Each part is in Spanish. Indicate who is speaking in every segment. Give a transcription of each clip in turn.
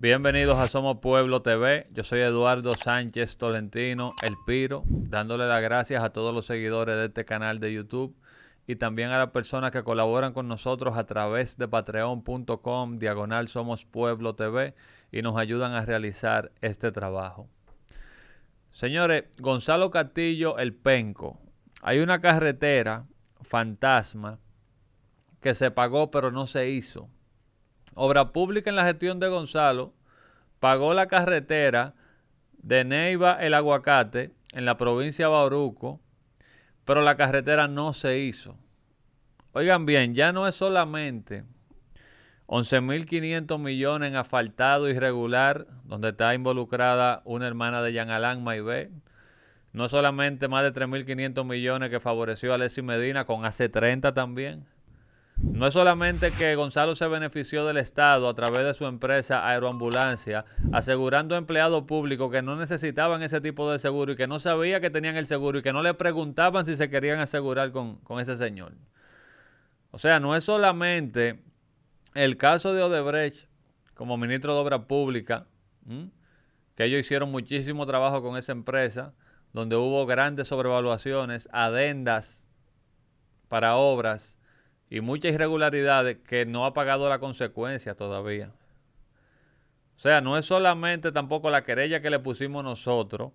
Speaker 1: Bienvenidos a Somos Pueblo TV. Yo soy Eduardo Sánchez Tolentino, El Piro, dándole las gracias a todos los seguidores de este canal de YouTube y también a las personas que colaboran con nosotros a través de patreon.com diagonal Somos Pueblo TV y nos ayudan a realizar este trabajo. Señores, Gonzalo Castillo, El Penco. Hay una carretera fantasma que se pagó pero no se hizo Obra Pública en la gestión de Gonzalo pagó la carretera de Neiva el Aguacate en la provincia de Bauruco, pero la carretera no se hizo. Oigan bien, ya no es solamente 11.500 millones en asfaltado irregular, donde está involucrada una hermana de Jean Alain Maibé. No es solamente más de 3.500 millones que favoreció a Alessi Medina con AC30 también. No es solamente que Gonzalo se benefició del Estado a través de su empresa Aeroambulancia, asegurando a empleados públicos que no necesitaban ese tipo de seguro y que no sabía que tenían el seguro y que no le preguntaban si se querían asegurar con, con ese señor. O sea, no es solamente el caso de Odebrecht como ministro de Obras Públicas, que ellos hicieron muchísimo trabajo con esa empresa, donde hubo grandes sobrevaluaciones, adendas para obras y muchas irregularidades que no ha pagado la consecuencia todavía. O sea, no es solamente tampoco la querella que le pusimos nosotros,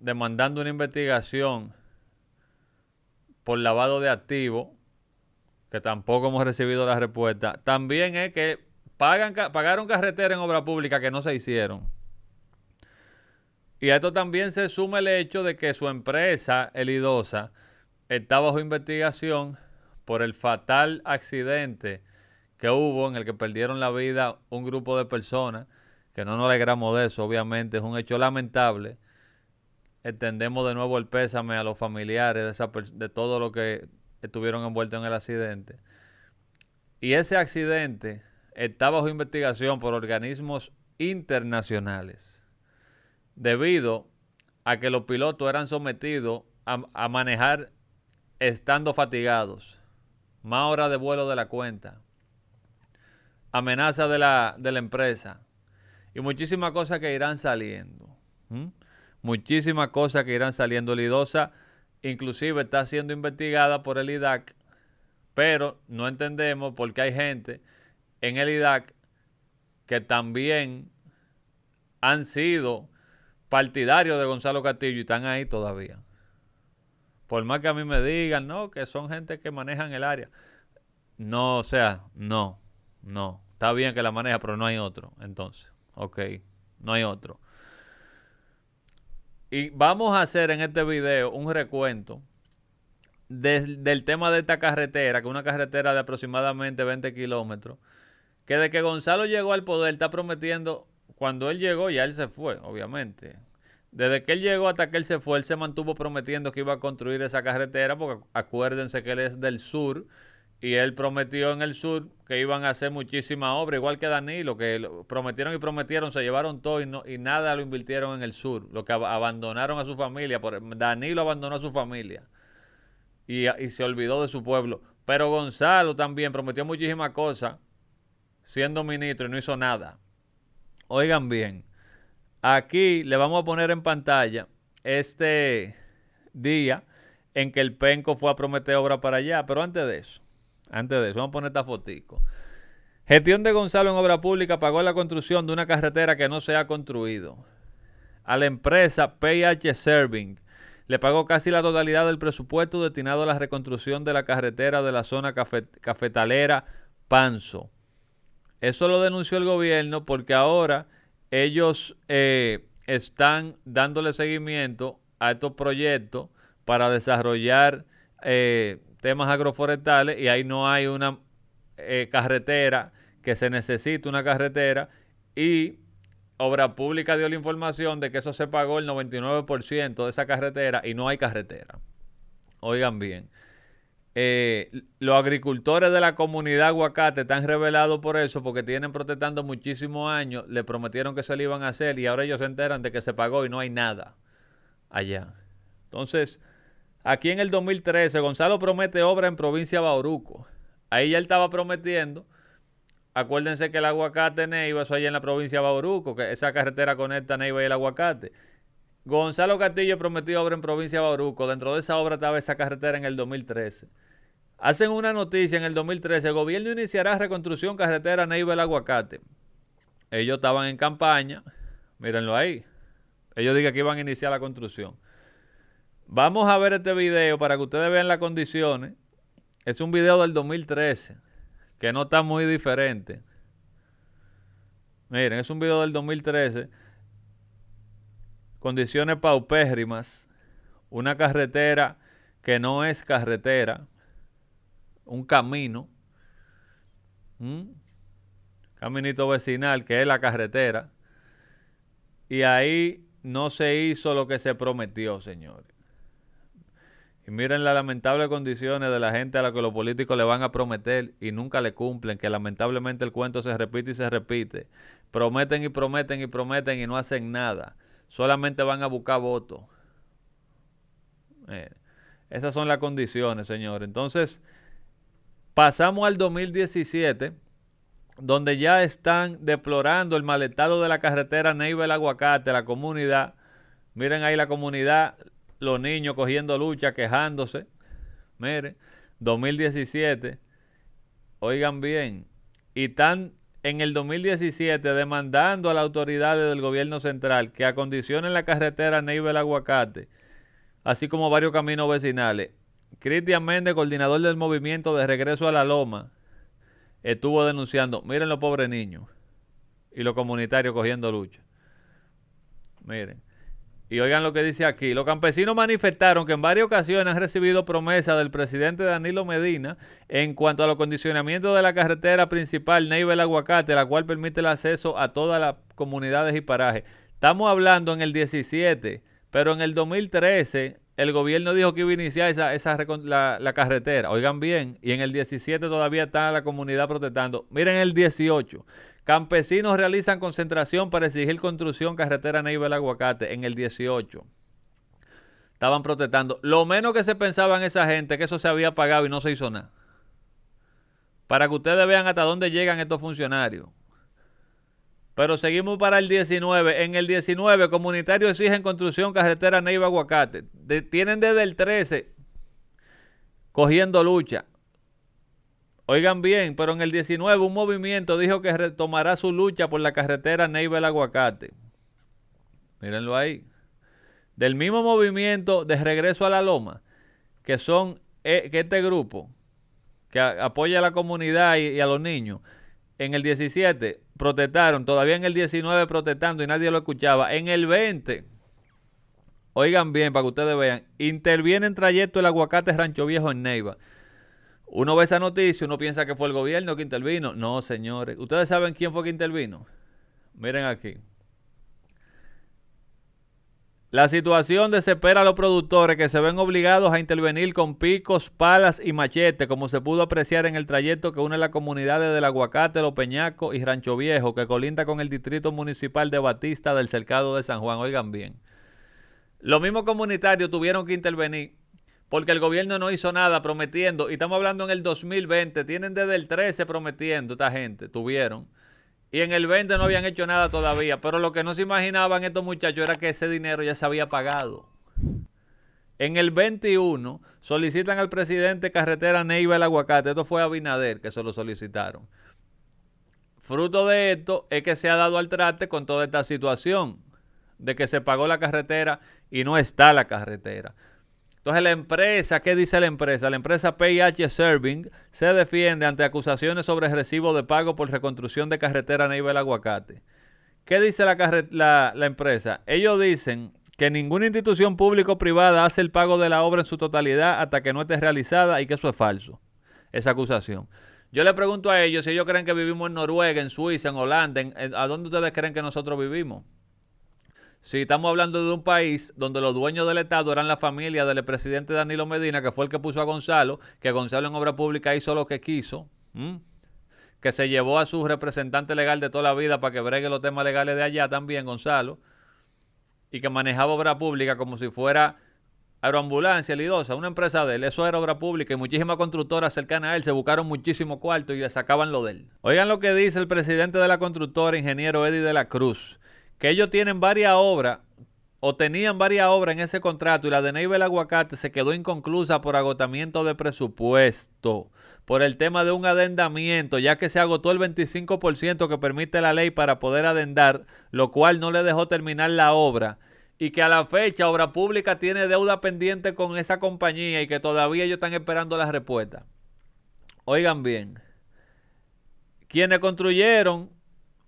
Speaker 1: demandando una investigación por lavado de activos, que tampoco hemos recibido la respuesta. También es que pagan, pagaron carretera en obra pública que no se hicieron. Y a esto también se suma el hecho de que su empresa, Elidosa, está bajo investigación por el fatal accidente que hubo en el que perdieron la vida un grupo de personas, que no nos alegramos de eso, obviamente, es un hecho lamentable. entendemos de nuevo el pésame a los familiares de, de todo lo que estuvieron envueltos en el accidente. Y ese accidente está bajo investigación por organismos internacionales, debido a que los pilotos eran sometidos a, a manejar estando fatigados más horas de vuelo de la cuenta, amenaza de la, de la empresa y muchísimas cosas que irán saliendo. ¿Mm? Muchísimas cosas que irán saliendo. Lidosa inclusive está siendo investigada por el IDAC, pero no entendemos por qué hay gente en el IDAC que también han sido partidarios de Gonzalo Castillo y están ahí todavía. Por más que a mí me digan, no, que son gente que manejan el área. No, o sea, no, no. Está bien que la maneja, pero no hay otro. Entonces, ok, no hay otro. Y vamos a hacer en este video un recuento del tema de esta carretera, que es una carretera de aproximadamente 20 kilómetros, que de que Gonzalo llegó al poder está prometiendo, cuando él llegó ya él se fue, obviamente. Desde que él llegó hasta que él se fue, él se mantuvo prometiendo que iba a construir esa carretera, porque acuérdense que él es del sur y él prometió en el sur que iban a hacer muchísima obra, igual que Danilo, que prometieron y prometieron, se llevaron todo y, y nada lo invirtieron en el sur, lo que abandonaron a su familia. Por, Danilo abandonó a su familia y, y se olvidó de su pueblo. Pero Gonzalo también prometió muchísimas cosas siendo ministro y no hizo nada. Oigan bien. Aquí le vamos a poner en pantalla este día en que el penco fue a prometer obra para allá. Pero antes de eso, antes de eso, vamos a poner esta fotico. Gestión de Gonzalo en obra pública pagó la construcción de una carretera que no se ha construido. A la empresa PH Serving le pagó casi la totalidad del presupuesto destinado a la reconstrucción de la carretera de la zona cafetalera Panzo. Eso lo denunció el gobierno porque ahora ellos eh, están dándole seguimiento a estos proyectos para desarrollar eh, temas agroforestales y ahí no hay una eh, carretera que se necesita una carretera y Obra Pública dio la información de que eso se pagó el 99% de esa carretera y no hay carretera. Oigan bien. Eh, los agricultores de la comunidad aguacate están revelados por eso, porque tienen protestando muchísimos años, le prometieron que se lo iban a hacer y ahora ellos se enteran de que se pagó y no hay nada allá. Entonces, aquí en el 2013, Gonzalo promete obra en provincia Bauruco. Ahí ya él estaba prometiendo. Acuérdense que el aguacate Neiva, eso allá en la provincia de Bauruco, que esa carretera conecta Neiva y el aguacate. Gonzalo Castillo prometió obra en provincia de Bauruco. Dentro de esa obra estaba esa carretera en el 2013. Hacen una noticia en el 2013, el gobierno iniciará reconstrucción carretera Neiva el Aguacate. Ellos estaban en campaña, mírenlo ahí. Ellos dijeron que iban a iniciar la construcción. Vamos a ver este video para que ustedes vean las condiciones. Es un video del 2013, que no está muy diferente. Miren, es un video del 2013. Condiciones paupérrimas. Una carretera que no es carretera un camino, caminito vecinal que es la carretera, y ahí no se hizo lo que se prometió, señores. Y miren las lamentables condiciones de la gente a la que los políticos le van a prometer y nunca le cumplen, que lamentablemente el cuento se repite y se repite. Prometen y prometen y prometen y no hacen nada. Solamente van a buscar votos. Eh, esas son las condiciones, señores. Entonces, Pasamos al 2017, donde ya están deplorando el maletado de la carretera Neiva el Aguacate, la comunidad. Miren ahí la comunidad, los niños cogiendo lucha, quejándose. Miren, 2017, oigan bien, y están en el 2017 demandando a las autoridades del gobierno central que acondicionen la carretera Neiva el Aguacate, así como varios caminos vecinales, Cristian Méndez, coordinador del movimiento de regreso a la loma, estuvo denunciando, miren los pobres niños y los comunitarios cogiendo lucha. Miren. Y oigan lo que dice aquí. Los campesinos manifestaron que en varias ocasiones han recibido promesas del presidente Danilo Medina en cuanto a los condicionamientos de la carretera principal Neybel Aguacate, la cual permite el acceso a todas las comunidades y parajes. Estamos hablando en el 17, pero en el 2013 el gobierno dijo que iba a iniciar esa, la, carretera, oigan bien, y en el 17 todavía está la comunidad protestando. Miren el 18, campesinos realizan concentración para exigir construcción carretera Neiva del Aguacate en el 18. Estaban protestando. Lo menos que se pensaba en esa gente, que eso se había pagado y no se hizo nada. Para que ustedes vean hasta dónde llegan estos funcionarios. Pero seguimos para el 19. En el 19, comunitario exigen construcción carretera Neiva Aguacate. tienen desde el 13 cogiendo lucha. Oigan bien, pero en el 19 un movimiento dijo que retomará su lucha por la carretera Neiva el Aguacate. Mírenlo ahí. Del mismo movimiento de regreso a la loma, que son eh, que este grupo que apoya a la comunidad y a los niños en el 17 protestaron, todavía en el 19 protestando y nadie lo escuchaba. En el 20, oigan bien para que ustedes vean, interviene en trayecto el aguacate Rancho Viejo en Neiva. Uno ve esa noticia, uno piensa que fue el gobierno que intervino. No, señores. ¿Ustedes saben quién fue que intervino? Miren aquí. La situación desespera a los productores que se ven obligados a intervenir con picos, palas y machete, como se pudo apreciar en el trayecto que une las comunidades del Aguacate, Lo Peñaco y Rancho Viejo, que colinda con el distrito municipal de Batista del Cercado de San Juan. Oigan bien. Los mismos comunitarios tuvieron que intervenir porque el gobierno no hizo nada prometiendo, y estamos hablando en el 2020, tienen desde el 13 prometiendo esta gente, tuvieron. Y en el 20 no habían hecho nada todavía. Pero lo que no se imaginaban estos muchachos era que ese dinero ya se había pagado. En el 21 solicitan al presidente carretera Neiva el aguacate. Esto fue Abinader que se lo solicitaron. Fruto de esto es que se ha dado al trate con toda esta situación de que se pagó la carretera y no está la carretera. Entonces la empresa, ¿qué dice la empresa? La empresa PIH Serving se defiende ante acusaciones sobre recibo de pago por reconstrucción de carretera a Aguacate. ¿Qué dice la, empresa? Ellos dicen que ninguna institución pública o privada hace el pago de la obra en su totalidad hasta que no esté realizada y que eso es falso, esa acusación. Yo le pregunto a ellos si ellos creen que vivimos en Noruega, en Suiza, en Holanda, ¿a dónde ustedes creen que nosotros vivimos? Si estamos hablando de un país donde los dueños del Estado eran la familia del presidente Danilo Medina, que fue el que puso a Gonzalo, que Gonzalo en obra pública hizo lo que quiso, que se llevó a su representante legal de toda la vida para que bregue los temas legales de allá también, Gonzalo, y que manejaba obra pública como si fuera Aeroambulancia, Lidosa, una empresa de él, eso era obra pública y muchísimas constructoras cercanas a él se buscaron muchísimo cuartos y le sacaban lo de él. Oigan lo que dice el presidente de la constructora, ingeniero Eddie de la Cruz que ellos tienen varias obras o tenían varias obras en ese contrato y la de Neybel Aguacate se quedó inconclusa por agotamiento de presupuesto, por el tema de un adendamiento, ya que se agotó el 25% que permite la ley para poder adendar, lo cual no le dejó terminar la obra y que a la fecha Obra Pública tiene deuda pendiente con esa compañía y que todavía ellos están esperando la respuesta. Oigan bien, quienes construyeron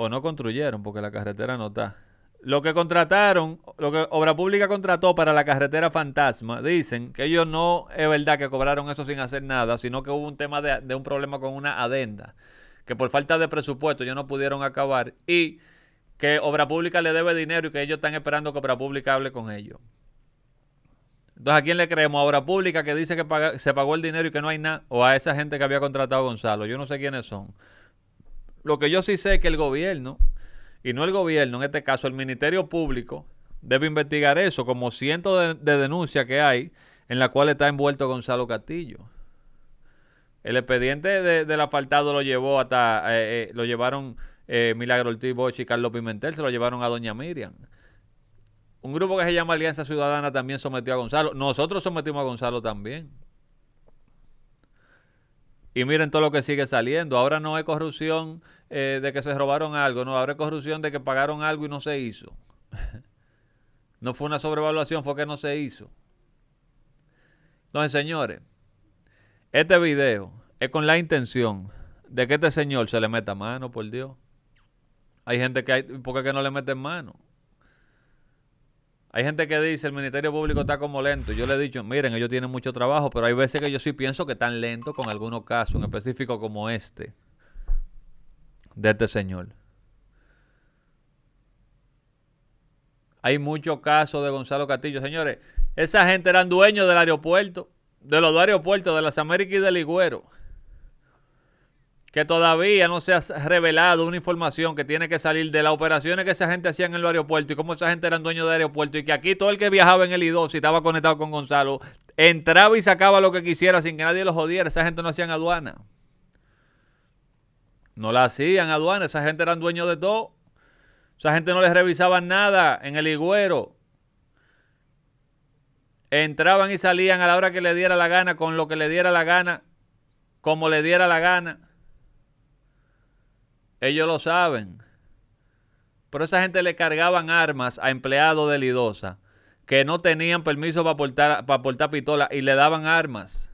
Speaker 1: o no construyeron porque la carretera no está. Lo que contrataron, lo que Obra Pública contrató para la carretera fantasma, dicen que ellos no es verdad que cobraron eso sin hacer nada, sino que hubo un tema de, un problema con una adenda, que por falta de presupuesto ellos no pudieron acabar y que Obra Pública le debe dinero y que ellos están esperando que Obra Pública hable con ellos. Entonces, ¿a quién le creemos? ¿A Obra Pública que dice que se pagó el dinero y que no hay nada? ¿O a esa gente que había contratado Gonzalo? Yo no sé quiénes son. Lo que yo sí sé es que el gobierno, y no el gobierno, en este caso el Ministerio Público, debe investigar eso, como cientos de, denuncia denuncias que hay en la cual está envuelto Gonzalo Castillo. El expediente de, del asfaltado lo llevó hasta, eh, eh, lo llevaron eh, Milagro Ortiz Bosch y Carlos Pimentel, se lo llevaron a Doña Miriam. Un grupo que se llama Alianza Ciudadana también sometió a Gonzalo. Nosotros sometimos a Gonzalo también. Y miren todo lo que sigue saliendo. Ahora no hay corrupción eh, de que se robaron algo, no, ahora corrupción de que pagaron algo y no se hizo. no fue una sobrevaluación, fue que no se hizo. Entonces, señores, este video es con la intención de que este señor se le meta mano, por Dios. Hay gente que hay, ¿por qué que no le meten mano? Hay gente que dice el Ministerio Público está como lento. Yo le he dicho, miren, ellos tienen mucho trabajo, pero hay veces que yo sí pienso que están lentos con algunos casos, en específico como este, de este señor. Hay muchos casos de Gonzalo Castillo. Señores, esa gente eran dueños del aeropuerto, de los dos aeropuertos, de las Américas y del Iguero que todavía no se ha revelado una información que tiene que salir de las operaciones que esa gente hacía en el aeropuerto y cómo esa gente era dueño del aeropuerto y que aquí todo el que viajaba en el I-2 si estaba conectado con Gonzalo entraba y sacaba lo que quisiera sin que nadie lo jodiera. Esa gente no hacían aduana. No la hacían aduana, esa gente eran dueños de todo. Esa gente no les revisaba nada en el higüero. Entraban y salían a la hora que le diera la gana, con lo que le diera la gana, como le diera la gana. Ellos lo saben. Pero esa gente le cargaban armas a empleados de Lidosa que no tenían permiso para portar, para y le daban armas.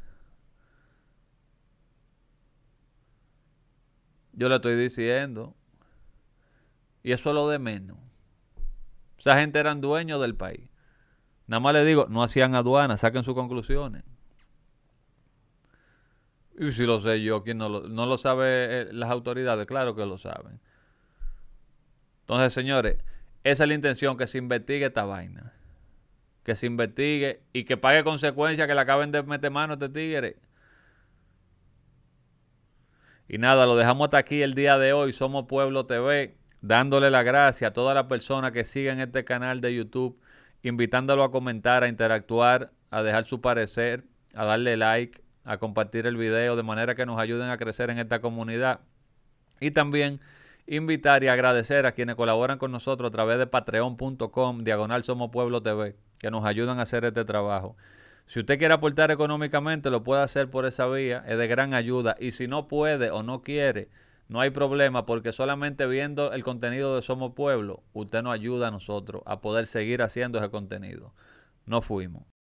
Speaker 1: Yo le estoy diciendo. Y eso es lo de menos. Esa gente eran dueños del país. Nada más le digo, no hacían aduanas, saquen sus conclusiones. Y si lo sé yo, ¿quién no lo, sabe eh, las autoridades? Claro que lo saben. Entonces, señores, esa es la intención, que se investigue esta vaina. Que se investigue y que pague consecuencias que le acaben de meter mano a este tigre. Y nada, lo dejamos hasta aquí el día de hoy. Somos Pueblo TV, dándole la gracia a todas las personas que siguen este canal de YouTube, invitándolo a comentar, a interactuar, a dejar su parecer, a darle like a compartir el video de manera que nos ayuden a crecer en esta comunidad. Y también invitar y agradecer a quienes colaboran con nosotros a través de patreon.com, diagonal Somos Pueblo TV, que nos ayudan a hacer este trabajo. Si usted quiere aportar económicamente, lo puede hacer por esa vía, es de gran ayuda. Y si no puede o no quiere, no hay problema, porque solamente viendo el contenido de Somos Pueblo, usted nos ayuda a nosotros a poder seguir haciendo ese contenido. No fuimos.